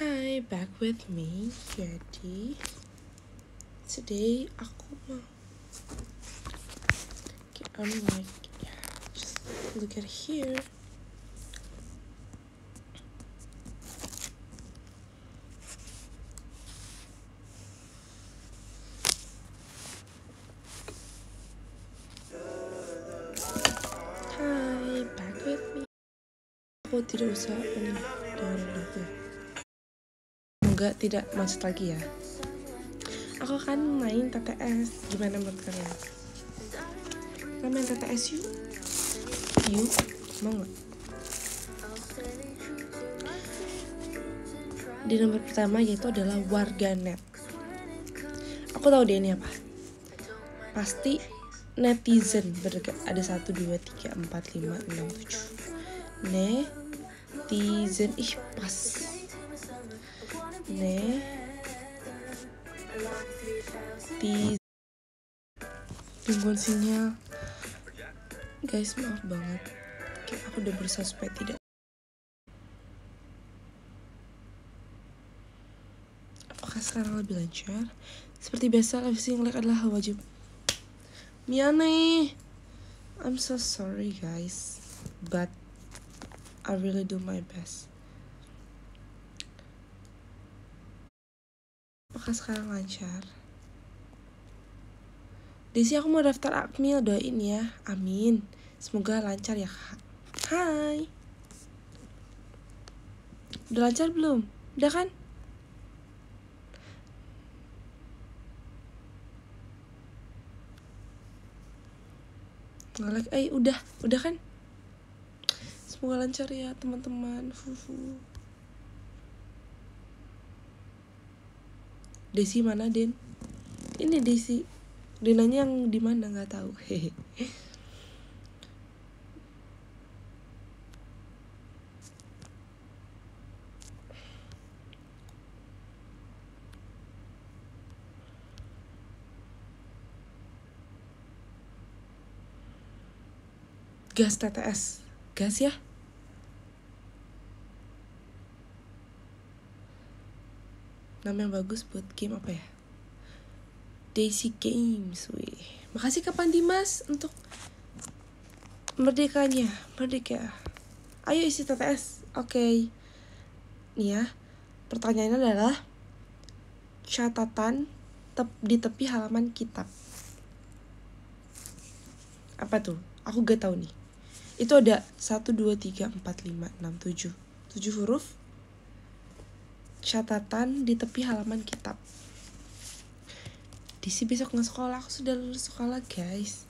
Hi, back with me, Yeti. Today, ako Okay, I'm like, yeah, just look at here. Hi, back with me. What did I say? semoga tidak macet lagi ya aku akan main TTS gimana menurut kalian kita main TTS yuk yuk mau nggak di nomor pertama yaitu adalah warganet aku tahu dia ini apa pasti netizen berdekat ada satu dua tiga empat lima enam tujuh netizen ih pas sini di sinyal. guys maaf banget kayak aku udah berusaha supaya tidak apakah sekarang lebih lancar seperti biasa live sing like adalah wajib miane I'm so sorry guys but I really do my best apakah sekarang lancar? Desi aku mau daftar Akmil doain ya. Amin. Semoga lancar ya kak. Hai. Udah lancar belum? Udah kan? Ngelek, eh udah, udah kan? Semoga lancar ya teman-teman. Fufu. -teman. Desi mana Din? ini Desi Dinanya yang di mana nggak tahu hehe gas TTS gas ya nama yang bagus buat game apa ya Daisy Games wih makasih kapan Dimas untuk merdekanya merdeka ayo isi TTS oke okay. nih ya pertanyaannya adalah catatan tep di tepi halaman kitab apa tuh aku gak tau nih itu ada satu dua tiga empat lima enam tujuh tujuh huruf catatan di tepi halaman kitab. Disi besok nggak sekolah, aku sudah lulus sekolah guys.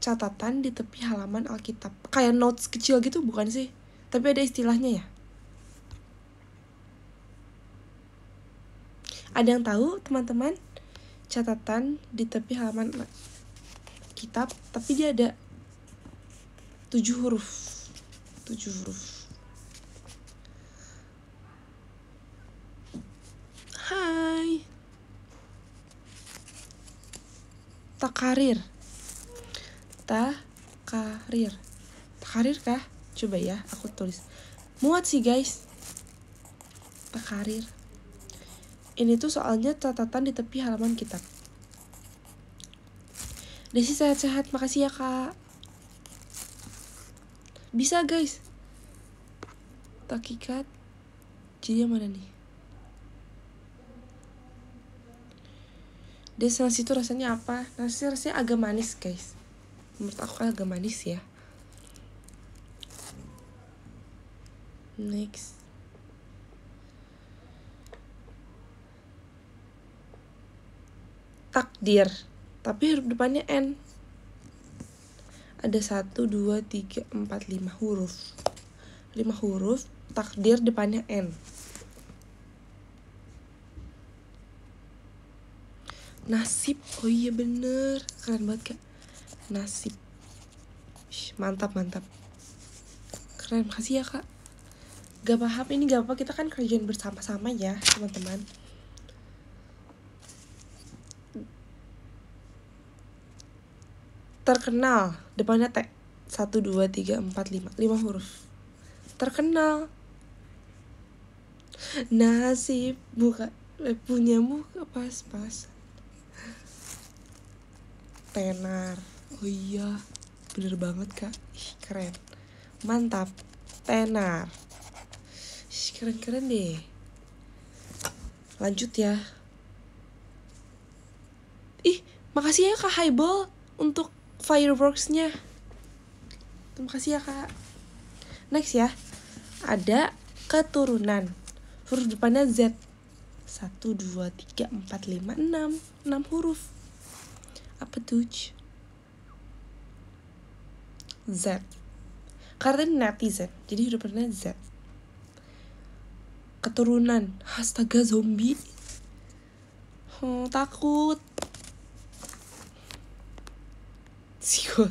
Catatan di tepi halaman Alkitab. Kayak notes kecil gitu bukan sih? Tapi ada istilahnya ya. Ada yang tahu teman-teman? Catatan di tepi halaman kitab, tapi dia ada tujuh huruf 7 huruf hai takarir takarir takarir kah coba ya aku tulis muat sih guys takarir ini tuh soalnya catatan di tepi halaman kitab Desi sehat-sehat, makasih ya kak. Bisa guys. Takikat. Jadi yang mana nih? nasi itu rasanya apa? Nasi rasanya agak manis guys. Menurut aku agak manis ya. Next. Takdir. Tapi huruf depannya N ada satu dua tiga empat lima huruf lima huruf takdir depannya N nasib oh iya bener keren banget kak nasib Ish, mantap mantap keren makasih ya kak gak paham ini gak apa kita kan kerjaan bersama-sama ya teman-teman terkenal depannya T satu dua tiga empat lima lima huruf terkenal nasib buka eh, punya muka pas-pas tenar oh iya bener banget kak Ih, keren mantap tenar Ih, keren keren deh lanjut ya ih makasih ya kak Haibol untuk fireworksnya terima kasih ya kak next ya ada keturunan huruf depannya Z 1, 2, 3, 4, 5, 6 6 huruf apa tuh Z karena netizen jadi huruf depannya Z keturunan astaga zombie hmm, takut Sigot.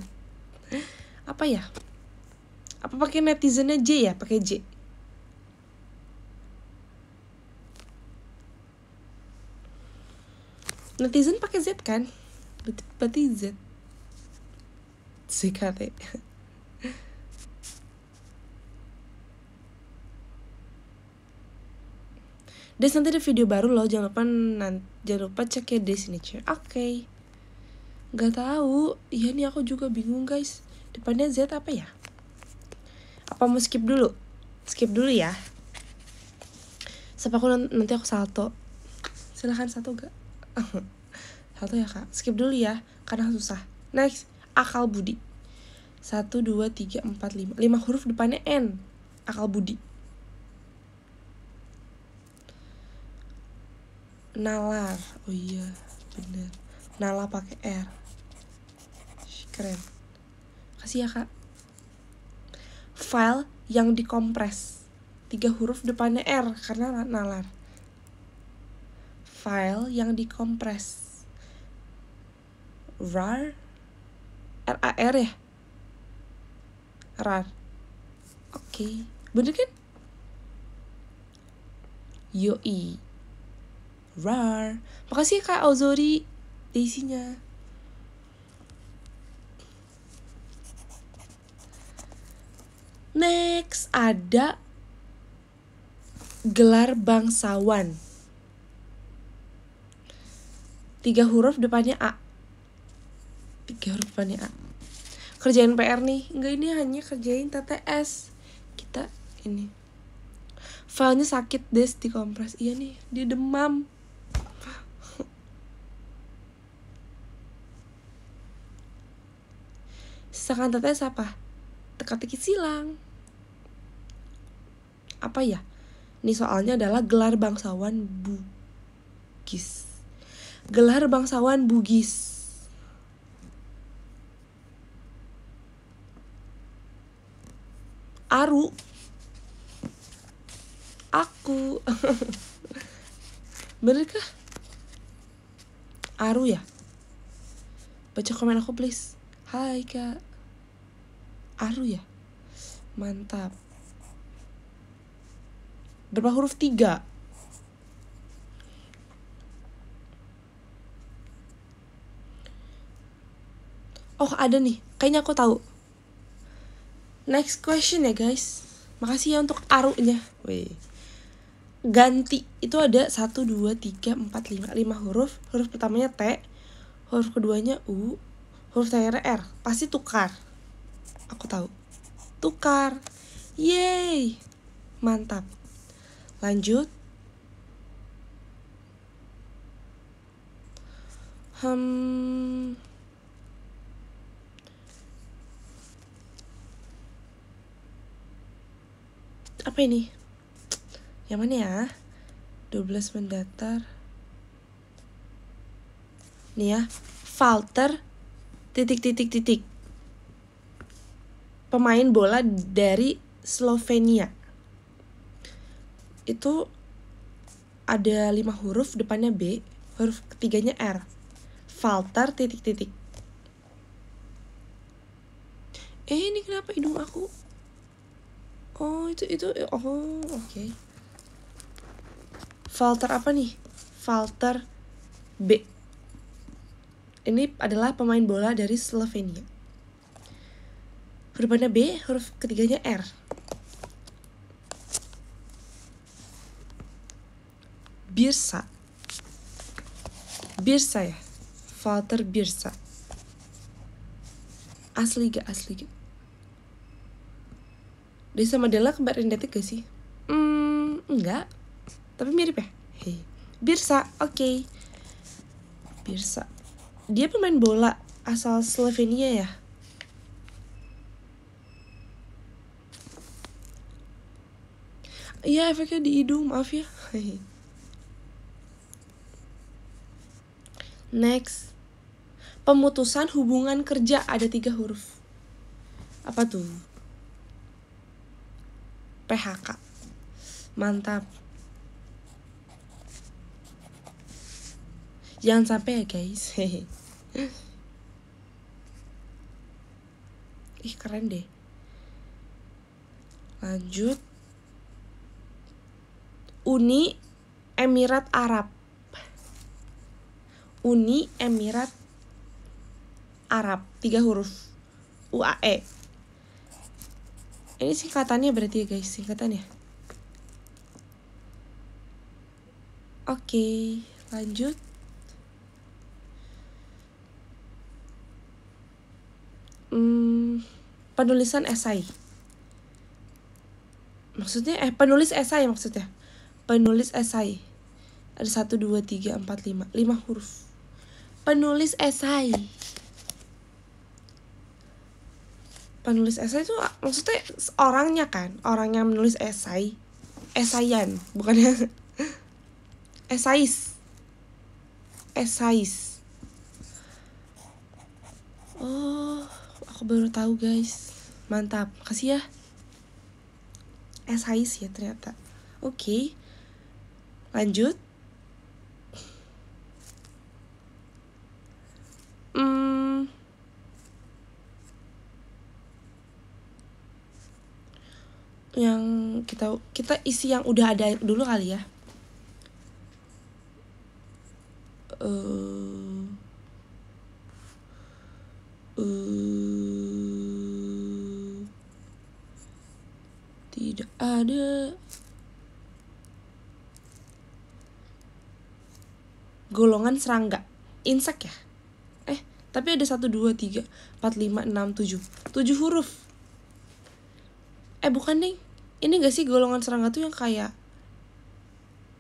Apa ya? Apa pakai netizennya J ya? Pakai J. Netizen pakai Z kan? Berarti, Z. ZKT. Des nanti ada video baru loh, jangan lupa nanti, jangan lupa cek ya di signature. Oke. Okay. Gak tahu. Iya nih aku juga bingung guys. Depannya Z apa ya? Apa mau skip dulu? Skip dulu ya. Siapa aku nanti aku salto. Silahkan satu gak? satu ya kak. Skip dulu ya, karena susah. Next, akal budi. Satu, dua, tiga, empat, lima. Lima huruf depannya N. Akal budi. Nalar. Oh iya, bener. Nala pakai R keren kasih ya kak file yang dikompres tiga huruf depannya r karena nalar file yang dikompres rar r a r ya rar oke okay. bener kan yoi rar makasih ya, kak Ozori isinya Next ada gelar bangsawan. Tiga huruf depannya A. Tiga huruf depannya A. Kerjain PR nih. Enggak ini hanya kerjain TTS. Kita ini. Filenya sakit des kompres. Iya nih, dia demam. Sisakan TTS apa? Teka-teki silang apa ya ini soalnya adalah gelar bangsawan Bugis gelar bangsawan Bugis Aru aku bener kah Aru ya baca komen aku please hai kak Aru ya mantap berapa huruf tiga? Oh ada nih, kayaknya aku tahu. Next question ya guys. Makasih ya untuk arunya. Wih. Ganti itu ada satu dua tiga empat lima lima huruf. Huruf pertamanya T, huruf keduanya U, huruf terakhir R. Pasti tukar. Aku tahu. Tukar. yay Mantap. Lanjut. Hmm. Apa ini? Yang mana ya? 12 mendatar. Nih ya, Falter titik titik titik. Pemain bola dari Slovenia itu ada lima huruf depannya B, huruf ketiganya R. Falter titik-titik. Eh, ini kenapa hidung aku? Oh, itu itu oh, oke. Okay. Falter apa nih? Falter B. Ini adalah pemain bola dari Slovenia. Huruf B, huruf ketiganya R. Birsa. Birsa ya. father Birsa. Asli gak asli gak? Dia sama Della detik gak sih? Hmm, enggak. Tapi mirip ya? Hei. Birsa, oke. Okay. Birsa. Dia pemain bola asal Slovenia ya? Iya efeknya di hidung, maaf ya. Next. Pemutusan hubungan kerja ada tiga huruf. Apa tuh? PHK. Mantap. Jangan sampai ya guys. Ih keren deh. Lanjut. Uni Emirat Arab. Uni Emirat Arab tiga huruf UAE ini singkatannya berarti ya guys singkatannya oke lanjut hmm, penulisan esai maksudnya eh penulis esai maksudnya penulis esai ada satu dua tiga empat lima lima huruf penulis esai penulis esai itu maksudnya orangnya kan orang yang menulis esai esayan bukannya esais esais oh aku baru tahu guys mantap kasih ya esais ya ternyata oke okay. lanjut hmm, yang kita kita isi yang udah ada dulu kali ya uh, uh, tidak ada golongan serangga insek ya tapi ada 1, 2, 3, 4, 5, 6, 7. 7 huruf. Eh bukan nih. Ini gak sih golongan serangga tuh yang kayak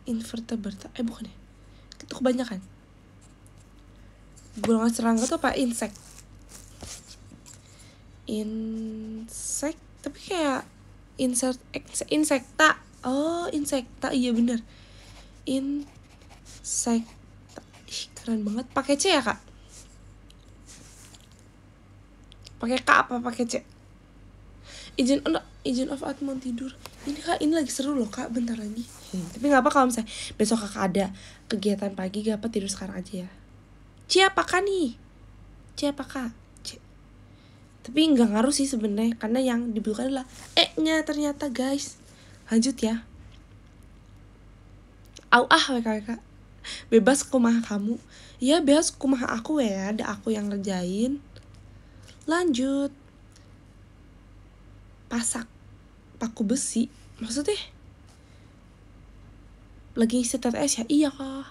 invertebrata? Eh bukan ya. Itu kebanyakan. Golongan serangga tuh apa? Insek. Insek. Tapi kayak insert, eh, insekta. Oh, insekta. Iya bener. Insekta. Ih, keren banget. Pakai C ya, Kak? pakai K apa pakai C izin oh, enggak izin of art mau tidur ini kak ini lagi seru loh kak bentar lagi hmm. tapi nggak apa kalau misalnya besok kakak ada kegiatan pagi gak apa tidur sekarang aja ya C apa kak nih C apa kak C tapi nggak ngaruh sih sebenarnya karena yang dibutuhkan adalah E nya ternyata guys lanjut ya au ah WKWK bebas kumaha kamu ya bebas kumaha aku ya ada aku yang ngerjain Lanjut. Pasak paku besi. Maksudnya? Lagi ngisi TTS ya? Iya kak.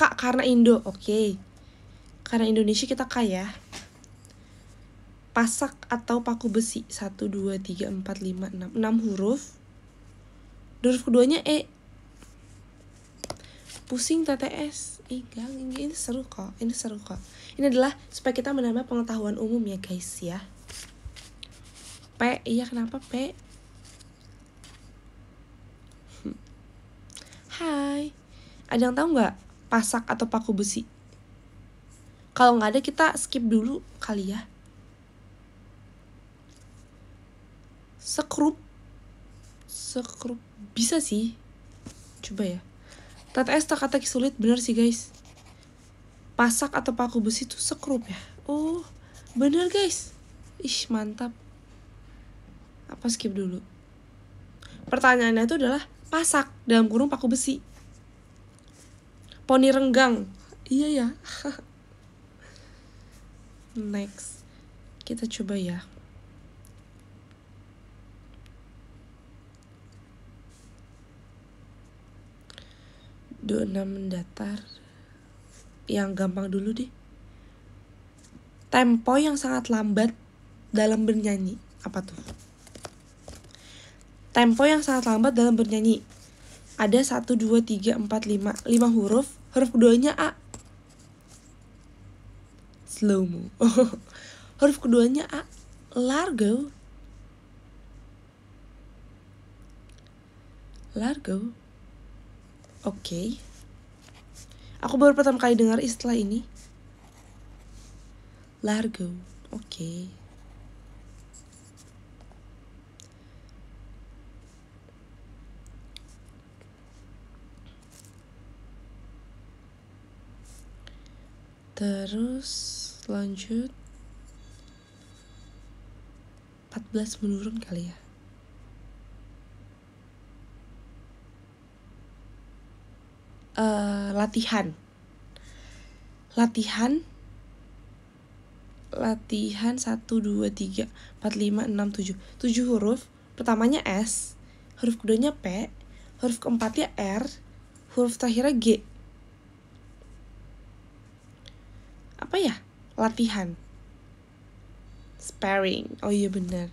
Kak, karena Indo. Oke. Okay. Karena Indonesia kita kaya. Pasak atau paku besi. 1, 2, 3, 4, 5, 6. 6 huruf. Huruf keduanya E pusing TTS ih ini seru kok ini seru kok ini adalah supaya kita menambah pengetahuan umum ya guys ya P iya kenapa P Hai ada yang tahu nggak pasak atau paku besi kalau nggak ada kita skip dulu kali ya sekrup sekrup bisa sih coba ya TTS tak kata sulit bener sih guys. Pasak atau paku besi tuh sekrup ya. Oh bener guys. Ih mantap. Apa skip dulu? Pertanyaannya itu adalah pasak dalam kurung paku besi. Poni renggang. Iya ya. Next. Kita coba ya. 26 mendatar yang gampang dulu deh tempo yang sangat lambat dalam bernyanyi apa tuh tempo yang sangat lambat dalam bernyanyi ada 1, 2, 3, 4, 5 5 huruf huruf keduanya A slow mo huruf keduanya A largo largo Oke. Aku baru pertama kali dengar istilah ini. Largo. Oke. Terus lanjut 14 menurun kali ya uh, latihan latihan latihan 1, 2, 3, 4, 5, 6, 7 7 huruf pertamanya S huruf keduanya P huruf keempatnya R huruf terakhirnya G apa ya latihan sparring oh iya bener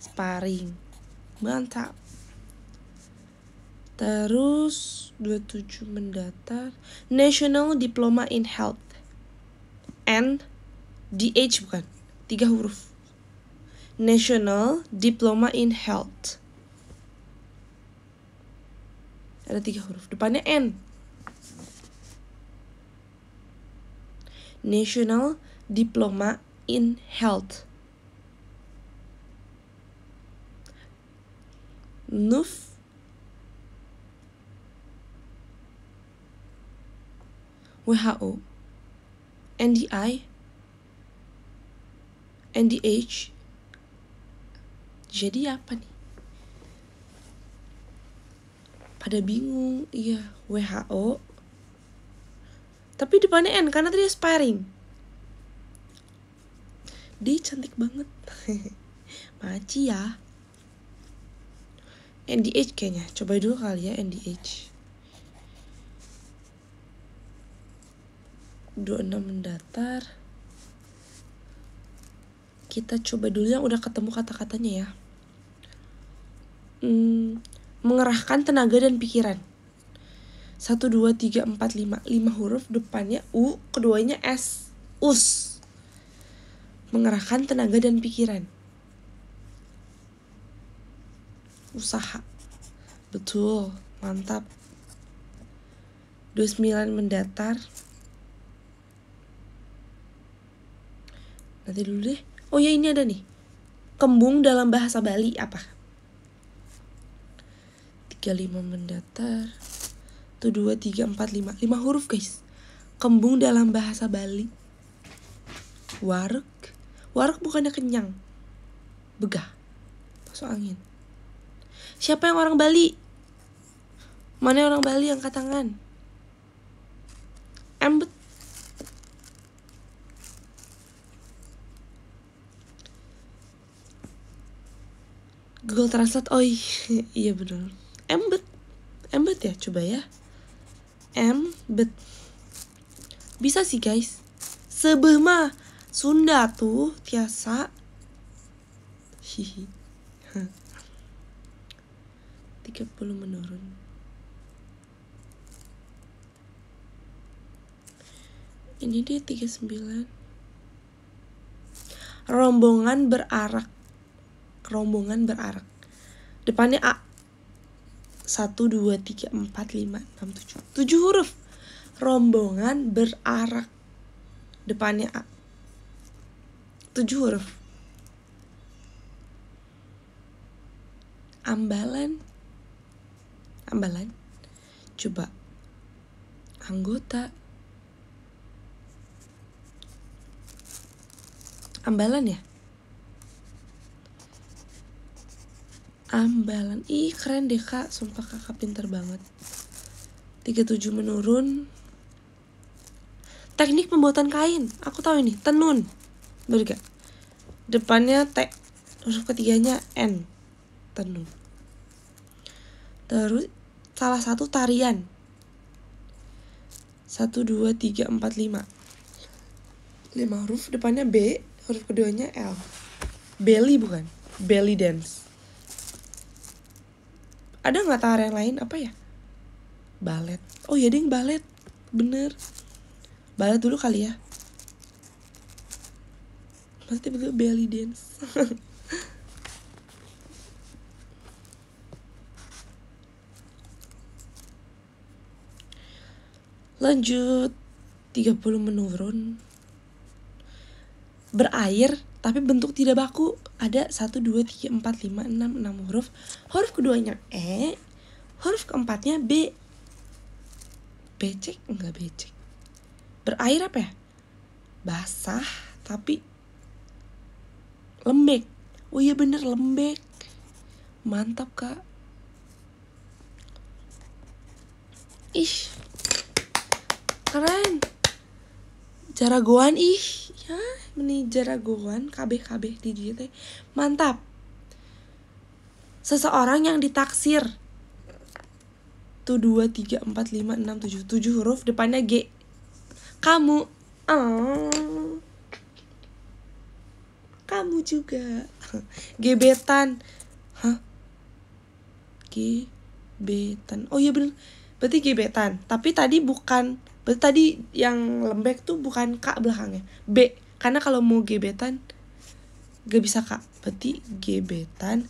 sparring mantap Terus 27 mendatar National Diploma in Health N DH bukan tiga huruf National Diploma in Health ada tiga huruf depannya N National Diploma in Health NUF WHO, NDI, NDH. Jadi apa nih? Pada bingung, iya WHO. Tapi depannya N karena tadi aspiring. Dia cantik banget. Maci ya. NDH kayaknya. Coba dulu kali ya NDH. 26 mendatar kita coba dulu yang udah ketemu kata-katanya ya hmm, mengerahkan tenaga dan pikiran 1, 2, 3, 4, 5 5 huruf depannya U keduanya S US mengerahkan tenaga dan pikiran usaha betul mantap 29 mendatar Nanti dulu deh. Oh ya ini ada nih. Kembung dalam bahasa Bali apa? 35 mendatar. 1 2 3 4 5. 5 huruf, guys. Kembung dalam bahasa Bali. Warek. Warek bukannya kenyang. Begah. Masuk angin. Siapa yang orang Bali? Mana orang Bali yang angkat tangan? Embet. Google Translate oh iya benar embed embed ya coba ya embed bisa sih guys sebeh mah Sunda tuh tiasa hihi 30 menurun ini dia 39 rombongan berarak rombongan berarak. Depannya A. 1, 2, 3, 4, 5, 6, 7. 7 huruf. Rombongan berarak. Depannya A. 7 huruf. Ambalan. Ambalan. Coba. Anggota. Ambalan ya? Ambalan. Ih, keren deh kak. Sumpah kakak pinter banget. 37 menurun. Teknik pembuatan kain. Aku tahu ini. Tenun. Berga. Depannya T. Huruf ketiganya N. Tenun. Terus salah satu tarian. 1, 2, 3, 4, 5. 5 huruf. Depannya B. Huruf keduanya L. Belly bukan? Belly dance ada nggak tarian lain apa ya balet oh ya ding balet bener balet dulu kali ya Pasti tiba belly dance Lanjut 30 menurun Berair tapi bentuk tidak baku ada satu dua tiga empat lima enam enam huruf huruf keduanya E huruf keempatnya B becek enggak becek berair apa ya basah tapi lembek oh iya bener lembek mantap kak ih keren cara goan ih ya manajer jagoan kabeh-kabeh di teh mantap seseorang yang ditaksir tuh dua tiga empat lima enam tujuh tujuh huruf depannya G kamu oh. kamu juga gebetan hah gebetan oh iya bener berarti gebetan tapi tadi bukan Berarti tadi yang lembek tuh bukan K belakangnya. B. Karena kalau mau gebetan gak bisa K. Berarti gebetan.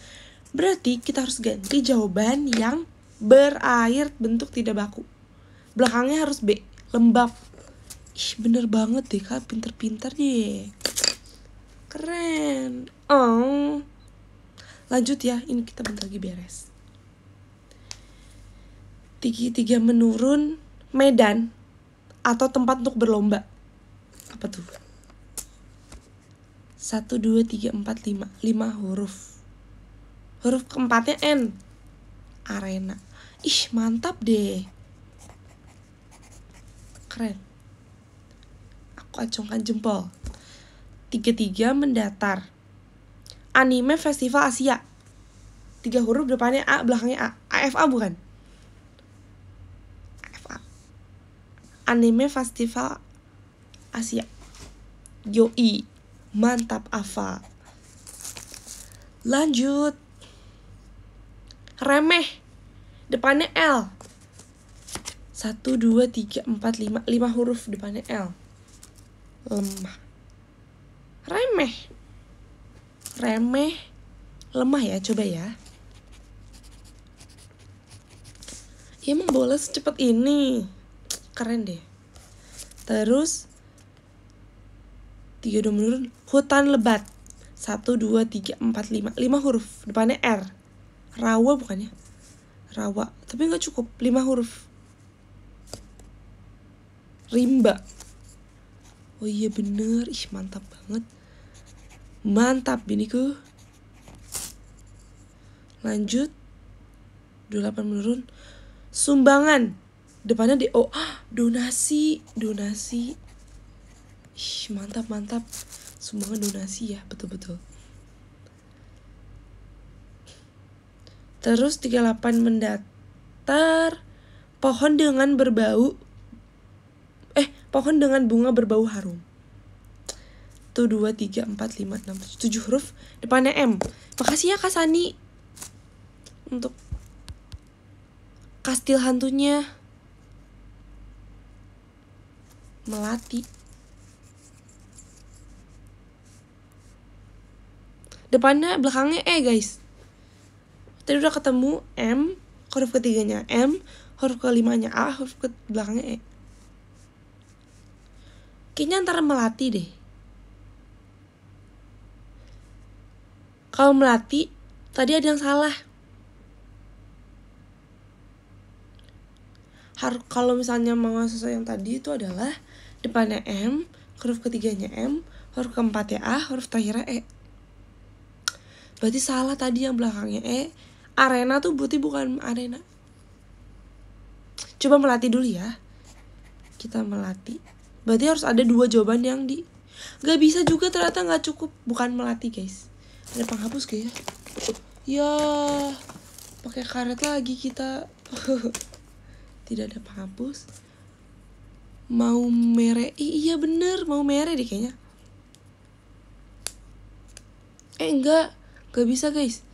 Berarti kita harus ganti jawaban yang berair bentuk tidak baku. Belakangnya harus B. Lembab. Ih bener banget deh Kak. Pinter-pinter deh. Keren. Oh. Lanjut ya. Ini kita bentar lagi beres. Tiga-tiga menurun. Medan atau tempat untuk berlomba apa tuh satu dua tiga empat lima lima huruf huruf keempatnya n arena ih mantap deh keren aku acungkan jempol tiga tiga mendatar anime festival Asia tiga huruf depannya A belakangnya A AFA bukan anime festival Asia. Yoi, mantap Ava. Lanjut. Remeh. Depannya L. satu dua tiga empat lima lima huruf depannya L. Lemah. Remeh. Remeh. Lemah ya, coba ya. Ya emang bola secepat ini keren deh terus tiga dua menurun hutan lebat satu dua tiga empat lima lima huruf depannya r rawa bukannya rawa tapi nggak cukup lima huruf rimba oh iya bener ih mantap banget mantap ini biniku lanjut delapan menurun sumbangan depannya di oh ah, donasi donasi Ih, mantap mantap semuanya donasi ya betul betul terus 38 mendatar pohon dengan berbau eh pohon dengan bunga berbau harum tuh dua tiga empat lima enam tujuh huruf depannya M makasih ya Kasani untuk kastil hantunya melati. Depannya, belakangnya E guys. Tadi udah ketemu M, huruf ketiganya M, huruf kelimanya A, huruf ke belakangnya E. Kayaknya antara melati deh. Kalau melati, tadi ada yang salah. Harus kalau misalnya mau sesuai yang tadi itu adalah depannya M, huruf ketiganya M, huruf keempatnya A, huruf terakhirnya E. Berarti salah tadi yang belakangnya E. Arena tuh berarti bukan arena. Coba melatih dulu ya. Kita melatih. Berarti harus ada dua jawaban yang di... Gak bisa juga ternyata gak cukup. Bukan melatih guys. Ada penghapus kayaknya. Ya, pakai karet lagi kita. Tidak ada penghapus mau mere I, iya bener mau mere deh kayaknya eh enggak enggak bisa guys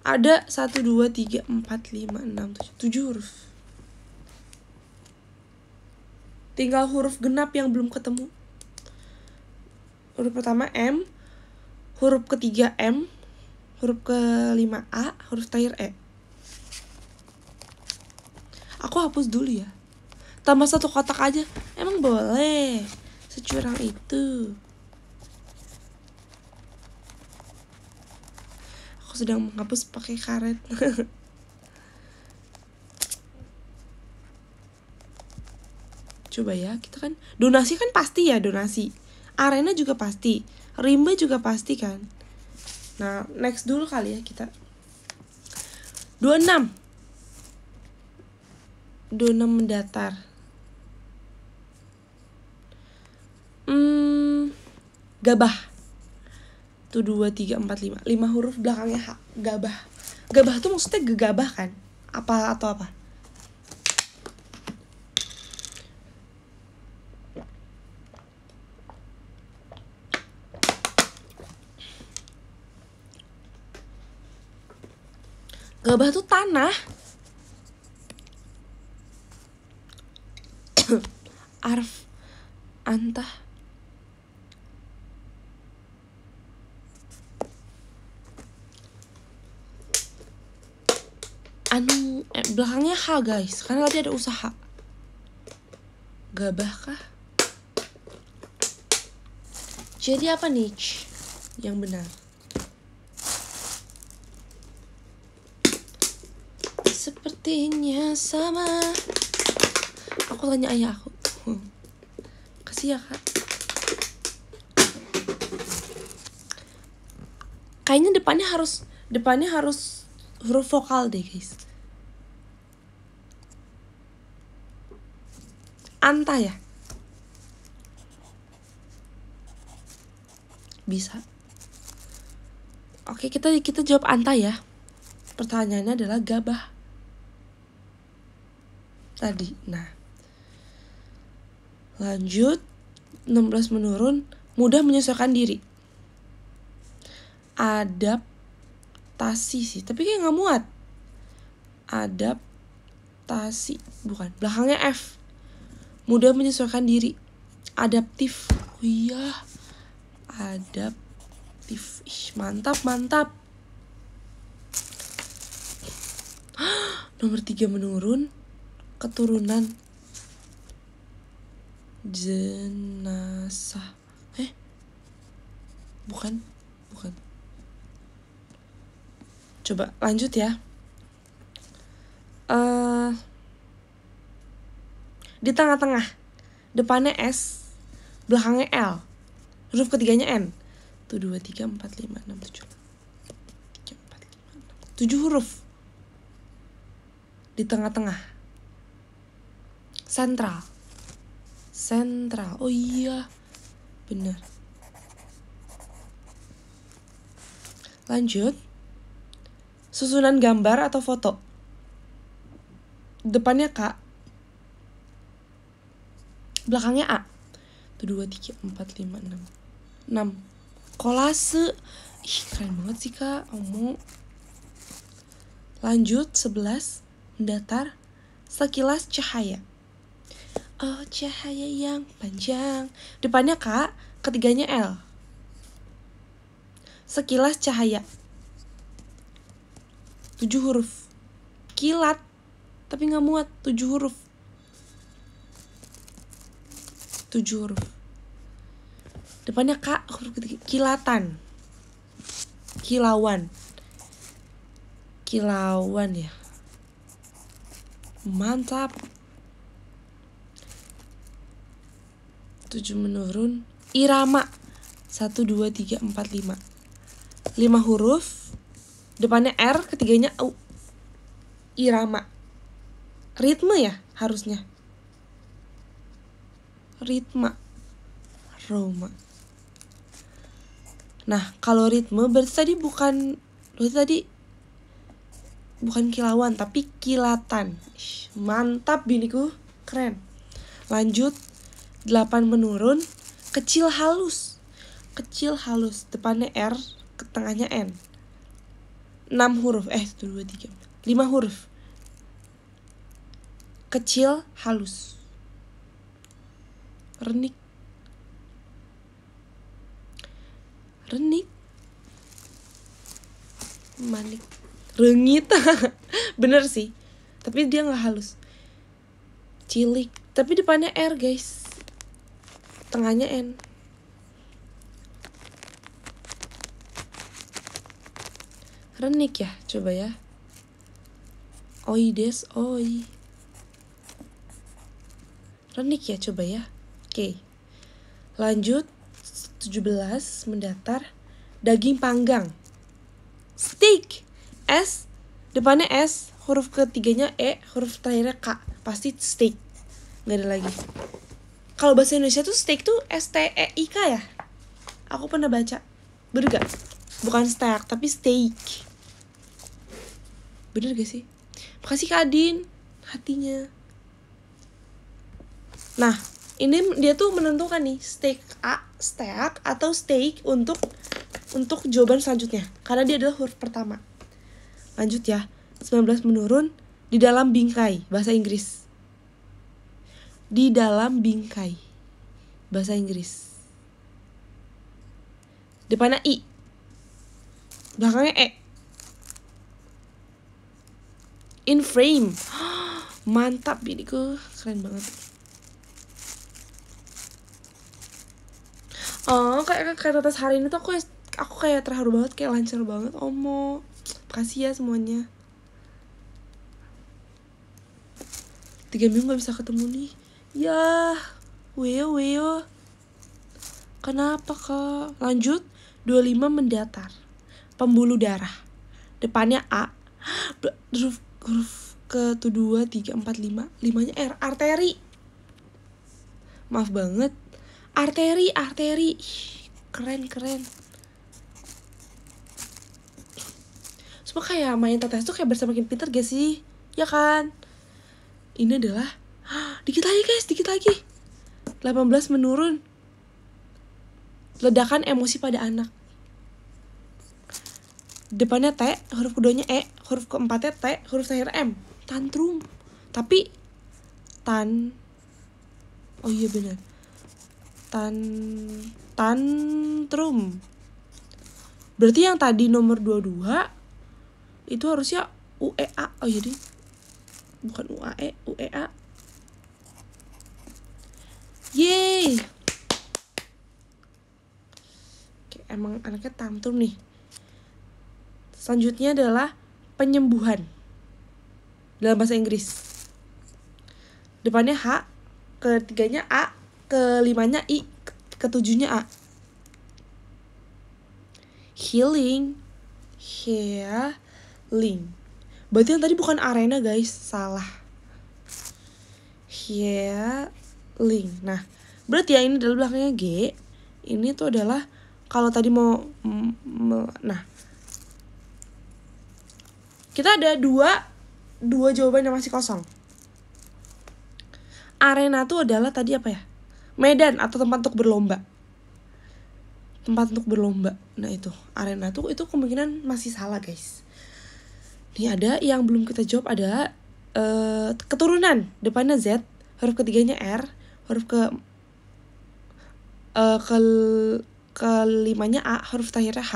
ada satu dua tiga empat lima enam tujuh tujuh huruf tinggal huruf genap yang belum ketemu huruf pertama M huruf ketiga M huruf kelima A huruf terakhir E aku hapus dulu ya tambah satu kotak aja emang boleh securang itu aku sedang menghapus pakai karet coba ya kita kan donasi kan pasti ya donasi arena juga pasti rimba juga pasti kan nah next dulu kali ya kita dua enam dua enam mendatar hmm, gabah tuh dua tiga empat lima lima huruf belakangnya H gabah gabah tuh maksudnya gegabah kan apa atau apa Gabah tuh tanah Arf Antah anu eh, belakangnya H guys karena tadi ada usaha gabah kah jadi apa niche yang benar sepertinya sama aku tanya ayah aku hmm. kasih ya kak kayaknya depannya harus depannya harus huruf vokal deh guys Anta ya? Bisa. Oke, kita kita jawab Anta ya. Pertanyaannya adalah gabah. Tadi. Nah. Lanjut 16 menurun, mudah menyesuaikan diri. Adaptasi sih, tapi kayak nggak muat. Adaptasi, bukan. Belakangnya F mudah menyesuaikan diri adaptif oh iya adaptif Ih, mantap mantap nomor tiga menurun keturunan jenazah eh bukan bukan coba lanjut ya uh, di tengah-tengah. Depannya S, belakangnya L. Huruf ketiganya N. tuh dua tiga empat lima enam 7. tujuh huruf. Di tengah-tengah. Sentral. Sentral. Oh iya. Bener. Lanjut. Susunan gambar atau foto. Depannya kak belakangnya A. Tuh dua tiga empat lima enam enam kolase. Ih keren banget sih kak, Omu. Lanjut sebelas mendatar sekilas cahaya. Oh cahaya yang panjang. Depannya kak, ketiganya L. Sekilas cahaya. Tujuh huruf. Kilat. Tapi nggak muat, tujuh huruf tujuh huruf depannya k huruf ketiga kilatan kilawan kilawan ya mantap tujuh menurun irama satu dua tiga empat lima lima huruf depannya r ketiganya u irama ritme ya harusnya ritma Roma. Nah, kalau ritme berarti tadi bukan berarti tadi bukan kilauan tapi kilatan. Ish, mantap biniku, keren. Lanjut 8 menurun, kecil halus. Kecil halus, depannya R, ketengahnya N. 6 huruf, eh 1 2 3. 5 huruf. Kecil halus renik renik manik rengit bener sih tapi dia nggak halus cilik tapi depannya r guys tengahnya n renik ya coba ya oi des oi renik ya coba ya Oke. Lanjut 17 mendatar daging panggang. Steak. S depannya S, huruf ketiganya E, huruf terakhirnya K. Pasti steak. Gak ada lagi. Kalau bahasa Indonesia tuh steak tuh S T E I K ya? Aku pernah baca. Bener gak? Bukan steak, tapi steak. Bener gak sih? Makasih Kak Adin, hatinya. Nah, ini dia tuh menentukan nih steak A, steak atau steak untuk untuk jawaban selanjutnya karena dia adalah huruf pertama. Lanjut ya. 19 menurun di dalam bingkai bahasa Inggris. Di dalam bingkai bahasa Inggris. Depannya I. Belakangnya E. In frame. Mantap ini keren banget. oh kayak kayak tetes hari ini tuh aku aku kayak terharu banget kayak lancar banget omo kasih ya semuanya tiga minggu gak bisa ketemu nih ya weo weo kenapa kak lanjut 25 mendatar pembuluh darah depannya A huruf huruf ke tuh dua tiga empat lima limanya R arteri maaf banget arteri arteri keren keren semua kayak main tetes tuh kayak makin pinter gak sih ya kan ini adalah dikit lagi guys dikit lagi 18 menurun ledakan emosi pada anak depannya T, huruf keduanya E, huruf keempatnya T, huruf terakhir M. Tantrum. Tapi tan Oh iya benar tan tantrum. Berarti yang tadi nomor 22 itu harusnya UEA. Oh jadi iya bukan UAE, UEA. Yeay. Oke, emang anaknya tantrum nih. Selanjutnya adalah penyembuhan. Dalam bahasa Inggris. Depannya H, ketiganya A, kelimanya I, ketujuhnya A. Healing, healing. Berarti yang tadi bukan arena guys, salah. Healing. Nah, berarti ya ini dari belakangnya G. Ini tuh adalah kalau tadi mau, nah kita ada dua dua jawaban yang masih kosong. Arena tuh adalah tadi apa ya? medan atau tempat untuk berlomba tempat untuk berlomba nah itu arena tuh itu kemungkinan masih salah guys ini ada yang belum kita jawab ada uh, keturunan depannya z huruf ketiganya r huruf ke uh, ke kelimanya a huruf terakhirnya h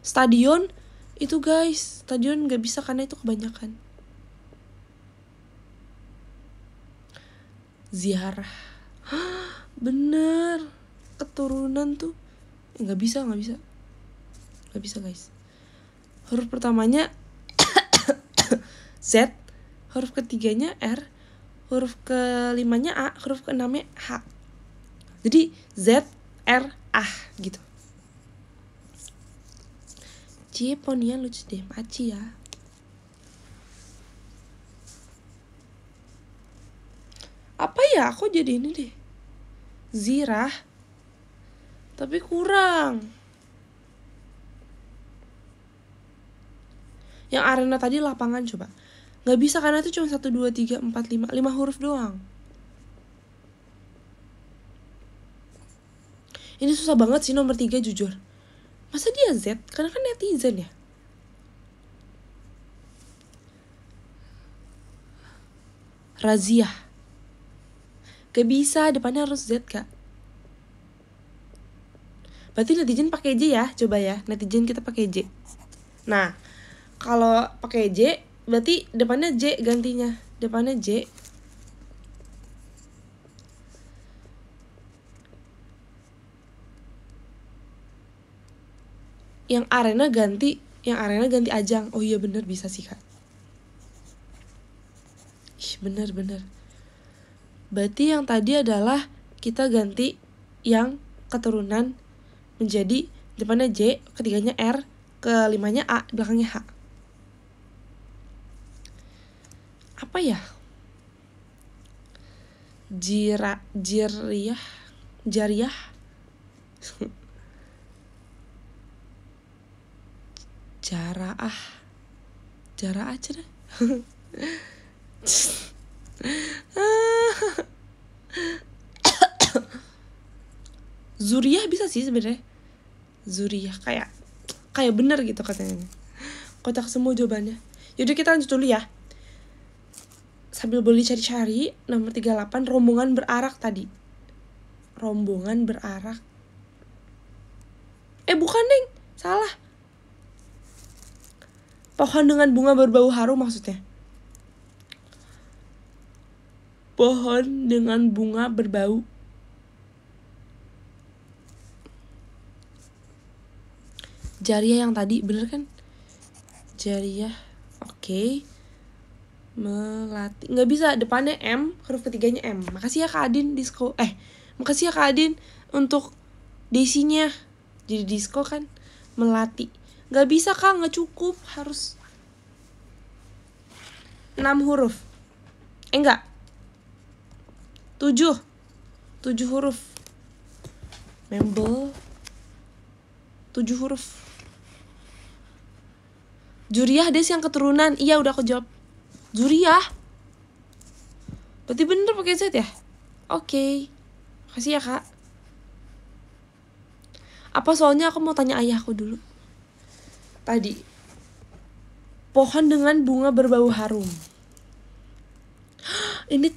stadion itu guys stadion nggak bisa karena itu kebanyakan ziarah bener keturunan tuh eh, nggak bisa nggak bisa nggak bisa guys huruf pertamanya Z huruf ketiganya R huruf kelimanya A huruf keenamnya H jadi Z R A gitu Cie ponian lucu deh maci ya apa ya aku jadi ini deh zirah tapi kurang yang arena tadi lapangan coba nggak bisa karena itu cuma satu dua tiga empat lima lima huruf doang ini susah banget sih nomor tiga jujur masa dia Z karena kan netizen ya razia Gak bisa, depannya harus Z, Kak. Berarti netizen pakai J ya, coba ya. Netizen kita pakai J. Nah, kalau pakai J, berarti depannya J gantinya. Depannya J. Yang arena ganti, yang arena ganti ajang. Oh iya bener bisa sih kak. Ih bener bener. Berarti yang tadi adalah kita ganti yang keturunan menjadi depannya J, ketiganya R, kelimanya A, belakangnya H. Apa ya? Jira, jiriah, jariah. Jaraah. Jaraah aja deh. Zuriyah bisa sih sebenarnya. Zuriyah kayak kayak bener gitu katanya. Kotak semua jawabannya. Yaudah kita lanjut dulu ya. Sambil boleh cari-cari nomor 38 rombongan berarak tadi. Rombongan berarak. Eh bukan, Neng. Salah. Pohon dengan bunga berbau harum maksudnya. pohon dengan bunga berbau. Jariah yang tadi bener kan? Jariah, oke. Okay. Melati, nggak bisa depannya M, huruf ketiganya M. Makasih ya Kak Adin disco. Eh, makasih ya Kak Adin untuk desinya. Jadi disco kan melati. Nggak bisa Kak, nggak cukup harus 6 huruf. Eh enggak, Tujuh. Tujuh huruf. member, Tujuh huruf. Juriah Des yang keturunan. Iya udah aku jawab. Juriah. Berarti bener pakai Z ya? Oke. Okay. Kasih ya, Kak. Apa soalnya aku mau tanya ayahku dulu. Tadi. Pohon dengan bunga berbau harum. Ini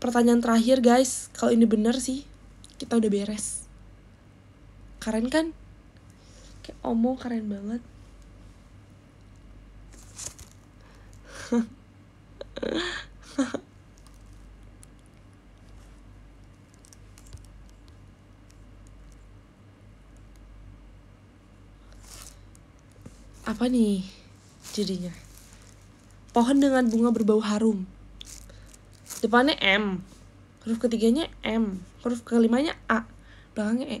pertanyaan terakhir guys kalau ini bener sih kita udah beres keren kan kayak omong keren banget apa nih jadinya pohon dengan bunga berbau harum depannya M huruf ketiganya M huruf kelimanya A belakangnya E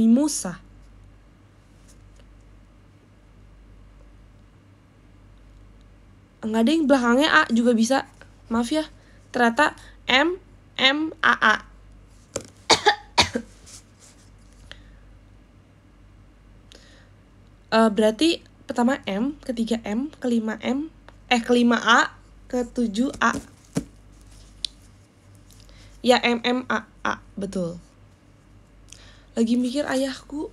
mimosa nggak ada yang belakangnya A juga bisa maaf ya ternyata M M A A uh, berarti pertama M ketiga M kelima M eh kelima A ketujuh A ya A betul lagi mikir ayahku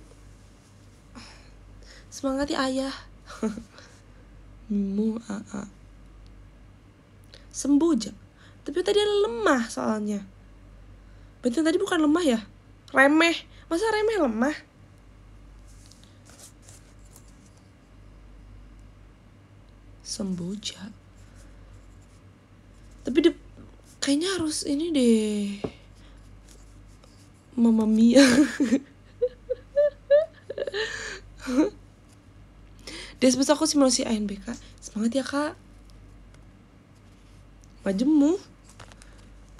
semangati ayah mu aa sembujak tapi tadi lemah soalnya bentar tadi bukan lemah ya remeh masa remeh lemah sembuja tapi de kayaknya harus ini deh Mama Mia Dia besok aku simulasi ANBK Semangat ya kak Majemuk,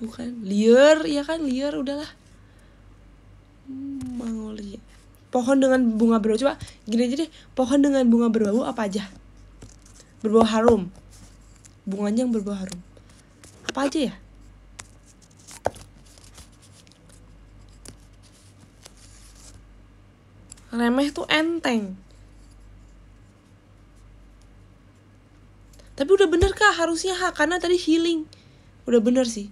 Bukan Liar ya kan liar udahlah Mangoli. Iya. Pohon dengan bunga berbau Coba gini aja deh Pohon dengan bunga berbau apa aja Berbau harum Bunganya yang berbau harum Apa aja ya remeh tuh enteng tapi udah bener kah harusnya ha karena tadi healing udah bener sih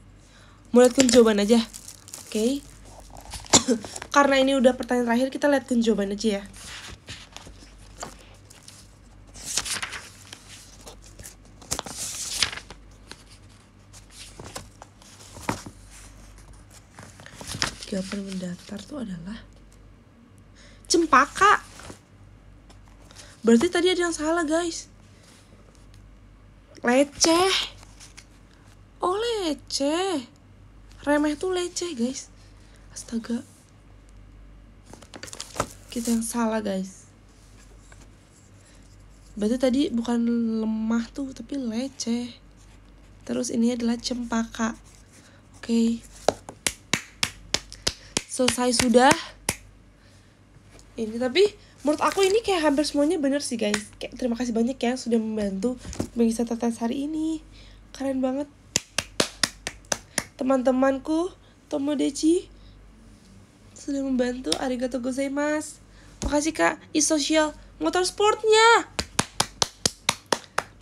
Mulai lihat kan jawaban aja oke okay. karena ini udah pertanyaan terakhir kita lihat kan jawaban aja ya jawaban mendatar tuh adalah Cempaka. Berarti tadi ada yang salah, guys. Leceh. Oh, leceh. Remeh tuh leceh, guys. Astaga. Kita yang salah, guys. Berarti tadi bukan lemah tuh, tapi leceh. Terus ini adalah cempaka. Oke. Okay. Selesai sudah ini tapi menurut aku ini kayak hampir semuanya bener sih guys kayak terima kasih banyak ya sudah membantu mengisi tes hari ini keren banget teman-temanku Tomodachi sudah membantu arigato gozaimasu makasih kak isosial motor sportnya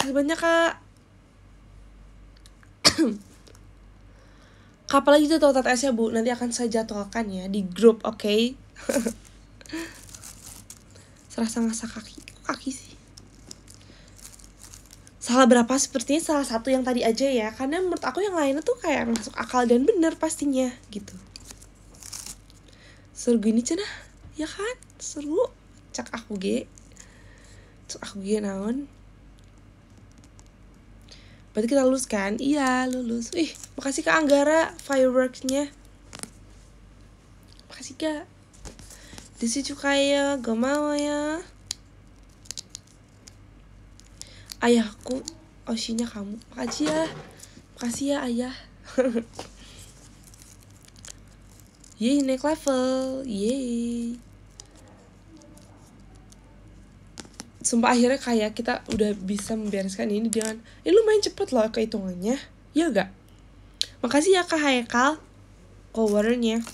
Terima banyak kak Kapal lagi tuh tata tesnya bu? Nanti akan saya jadwalkan ya di grup, oke? Okay? serasa masa kaki kaki sih salah berapa sepertinya salah satu yang tadi aja ya karena menurut aku yang lainnya tuh kayak masuk akal dan bener pastinya gitu seru gini cenah ya kan seru cak aku ge cak aku ge naon berarti kita lulus kan iya lulus ih makasih ke Anggara fireworksnya makasih kak mau ya ayahku osinya kamu makasih ya makasih ya ayah yeay naik level yeay sumpah akhirnya kayak kita udah bisa membereskan ini dengan eh, lu main cepet loh kehitungannya ya gak makasih ya kak Haikal covernya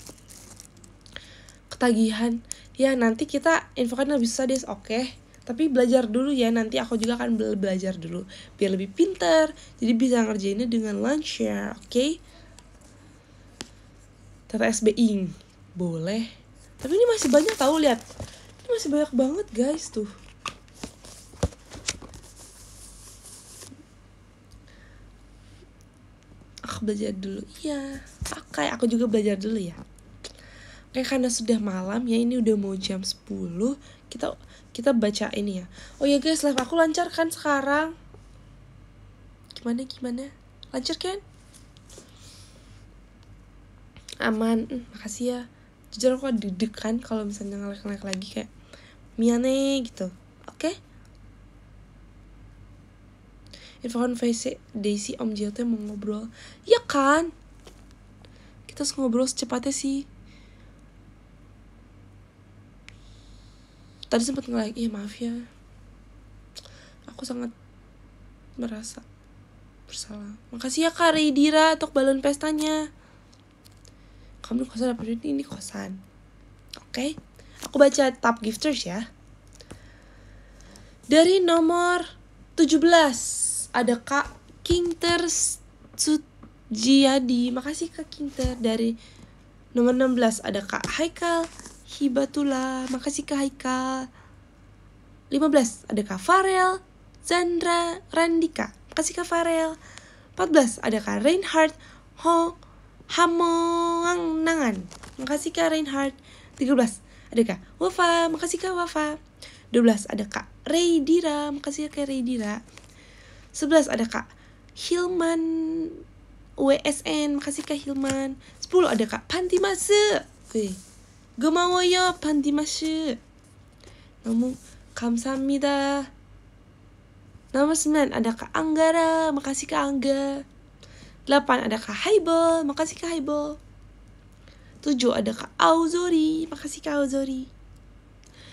ketagihan ya nanti kita infokan lebih deh oke okay. tapi belajar dulu ya nanti aku juga akan belajar dulu biar lebih pinter jadi bisa ngerjainnya dengan lancar ya. oke okay? Tata SBI boleh tapi ini masih banyak tahu lihat ini masih banyak banget guys tuh aku belajar dulu iya pakai aku juga belajar dulu ya eh karena sudah malam ya ini udah mau jam 10 kita kita baca ini ya oh ya guys live aku lancar kan sekarang gimana gimana lancar kan aman hmm, makasih ya jujur aku didek kan kalau misalnya ngelek-ngelek lagi kayak miane gitu oke okay? on face Daisy Om Jio mau ngobrol ya kan kita harus ngobrol secepatnya sih tadi sempat ngelag iya maaf ya aku sangat merasa bersalah makasih ya kak Dira untuk balon pestanya kamu di kosan apa ini ini kosan oke okay? aku baca top gifters ya dari nomor 17 ada Kak Kingter Sujiadi. Makasih Kak Kingter dari nomor 16 ada Kak Haikal Hibatullah, makasih Kak Haikal. 15, ada Kak Farel, Zandra, Randika, makasih Kak Farel. 14, ada Kak Reinhardt, Ho, Hamoang Nangan, makasih Kak Reinhardt. 13, ada Kak Wafa, makasih Kak Wafa. 12, ada Kak Reidira, makasih Kak Reidira. 11, ada Kak Hilman WSN, makasih Kak Hilman. 10, ada Kak Panti Mase. Wih. 고마워요, 반디마슈 너무 감사합니다. Nomor 9 ada Kak Anggara, makasih Kak Angga. 8 ada Kak Haibo, makasih Kak Haibo. 7 ada Kak Auzori, makasih Kak Auzori.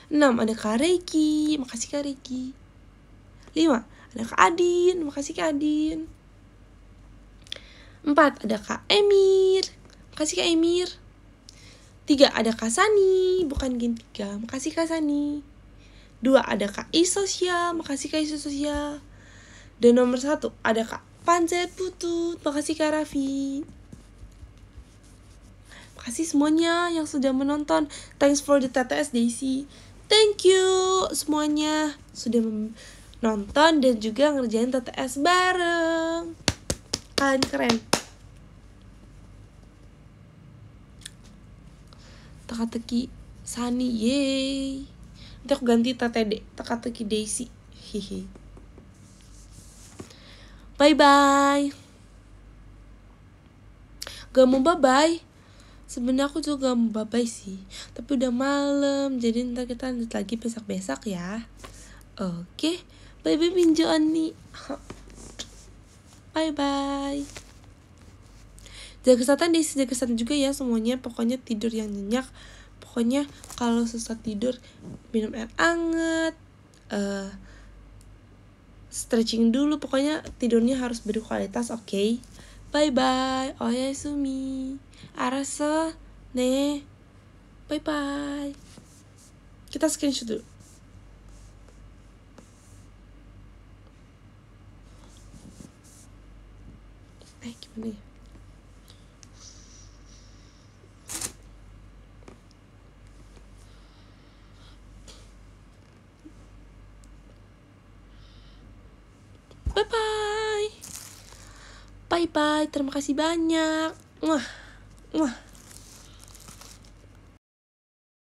6 ada Kak Reiki, makasih Kak Reiki. 5 ada Kak Adin, makasih Kak Adin. 4 ada Kak Emir, makasih Kak Emir. Tiga, ada Kak Sani. bukan Gen 3. Makasih Sani. Dua, ada Kak Isosia, makasih Kak Isosia. Dan nomor satu, ada Kak Panjat Putut, makasih Kak Raffi. Makasih semuanya yang sudah menonton. Thanks for the TTS Daisy. Thank you semuanya sudah menonton dan juga ngerjain TTS bareng. Kalian keren. teka-teki Sunny, yeay nanti aku ganti teka-teki Daisy hehe bye bye gak mau bye bye sebenarnya aku juga mau bye bye sih tapi udah malam jadi ntar kita lanjut lagi besok besok ya oke bye bye pinjo bye bye jaga kesehatan deh jaga kesehatan juga ya semuanya pokoknya tidur yang nyenyak pokoknya kalau susah tidur minum air anget uh, eh, stretching dulu pokoknya tidurnya harus berkualitas oke okay? bye bye oh ya sumi arasa ne bye bye kita screenshot dulu thank eh, you ya? Bye bye. Bye bye. Terima kasih banyak. Wah. Wah.